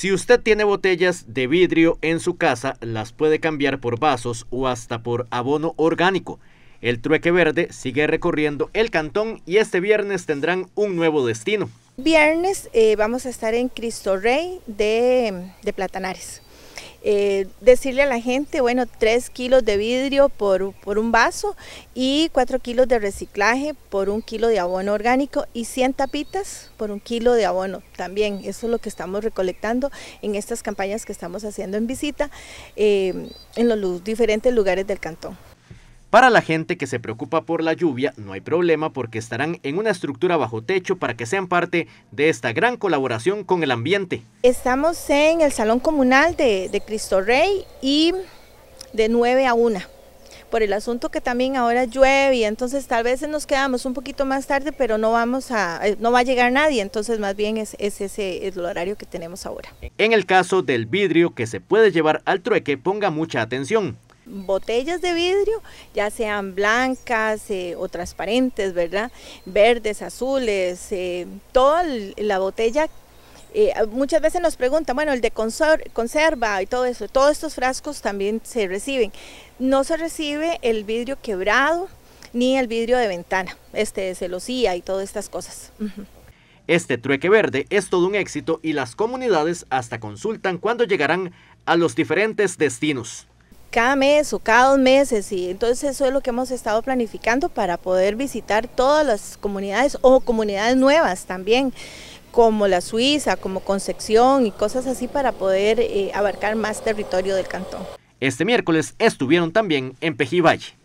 Si usted tiene botellas de vidrio en su casa, las puede cambiar por vasos o hasta por abono orgánico. El trueque verde sigue recorriendo el cantón y este viernes tendrán un nuevo destino. Viernes eh, vamos a estar en Cristo Rey de, de Platanares. Eh, decirle a la gente, bueno, 3 kilos de vidrio por, un vaso y 4 kilos de reciclaje por un kilo de abono orgánico y 100 tapitas por un kilo de abono. También eso es lo que estamos recolectando en estas campañas que estamos haciendo en visita eh, en los diferentes lugares del cantón. Para la gente que se preocupa por la lluvia, no hay problema porque estarán en una estructura bajo techo para que sean parte de esta gran colaboración con el ambiente. Estamos en el Salón Comunal de, Cristo Rey y de 9 a 1 por el asunto que también ahora llueve y entonces tal vez nos quedamos un poquito más tarde, pero no vamos a eh, no va a llegar nadie, entonces más bien es, ese es el horario que tenemos ahora. En el caso del vidrio que se puede llevar al trueque, ponga mucha atención botellas de vidrio, ya sean blancas eh, o transparentes, ¿verdad? Verdes, azules, eh, toda la botella. Eh, muchas veces nos preguntan, bueno, el de conserva y todo eso, todos estos frascos también se reciben. No se recibe el vidrio quebrado ni el vidrio de ventana, este celosía y todas estas cosas. Este trueque verde es todo un éxito y las comunidades hasta consultan cuándo llegarán a los diferentes destinos cada mes o cada dos meses y entonces eso es lo que hemos estado planificando para poder visitar todas las comunidades o comunidades nuevas también como la Suiza, como Concepción y cosas así para poder eh, abarcar más territorio del cantón. Este miércoles estuvieron también en Pejivalle.